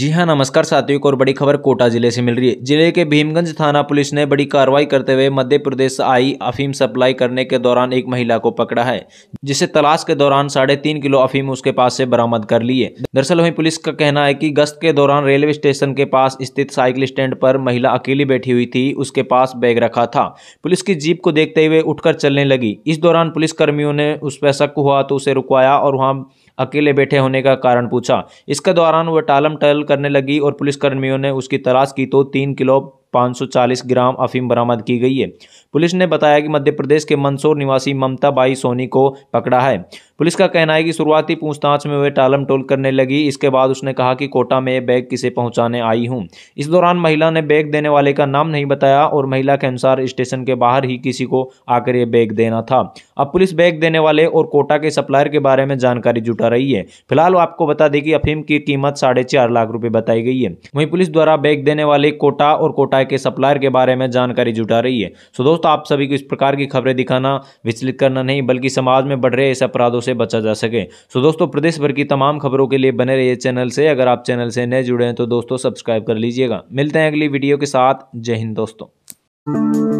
जी हाँ नमस्कार साथियों को और बड़ी खबर कोटा जिले से मिल रही है जिले के भीमगंज थाना पुलिस ने बड़ी कार्रवाई करते हुए मध्य प्रदेश आई अफीम सप्लाई करने के दौरान एक महिला को पकड़ा है जिसे तलाश के दौरान साढ़े तीन किलो अफीम उसके पास से बरामद कर ली है दरअसल वहीं पुलिस का कहना है कि गश्त के दौरान रेलवे स्टेशन के पास स्थित साइकिल स्टैंड पर महिला अकेली बैठी हुई थी उसके पास बैग रखा था पुलिस की जीप को देखते हुए उठकर चलने लगी इस दौरान पुलिस कर्मियों ने उस पर शक हुआ तो उसे रुकवाया और वहाँ अकेले बैठे होने का कारण पूछा इसके दौरान वह टालम टल करने लगी और पुलिसकर्मियों ने उसकी तलाश की तो तीन किलो 540 ग्राम अफीम बरामद की गई है पुलिस ने बताया कि मध्य प्रदेश के मंदसौर निवासी ममता बाई सोनी को पकड़ा है पुलिस का कहना है कि शुरुआती पूछताछ में वह टालम टोल करने लगी इसके बाद उसने कहा कि कोटा में बैग किसे पहुंचाने आई हूं इस दौरान महिला ने बैग देने वाले का नाम नहीं बताया और महिला के अनुसार स्टेशन के बाहर ही किसी को आकर यह बैग देना था अब पुलिस बैग देने वाले और कोटा के सप्लायर के बारे में जानकारी जुटा रही है फिलहाल आपको बता दें कि अफीम की कीमत साढ़े लाख रुपये बताई गई है वहीं पुलिस द्वारा बैग देने वाले कोटा और कोटा है कि सप्लायर के बारे में जानकारी जुटा रही है सो दोस्तों आप सभी को इस प्रकार की खबरें दिखाना विचलित करना नहीं बल्कि समाज में बढ़ रहे ऐसे अपराधों से बचा जा सके सो दोस्तों प्रदेश भर की तमाम खबरों के लिए बने रहिए चैनल से अगर आप चैनल से नए जुड़े हैं तो दोस्तों सब्सक्राइब कर लीजिएगा मिलते हैं अगली वीडियो के साथ जय हिंद दोस्तों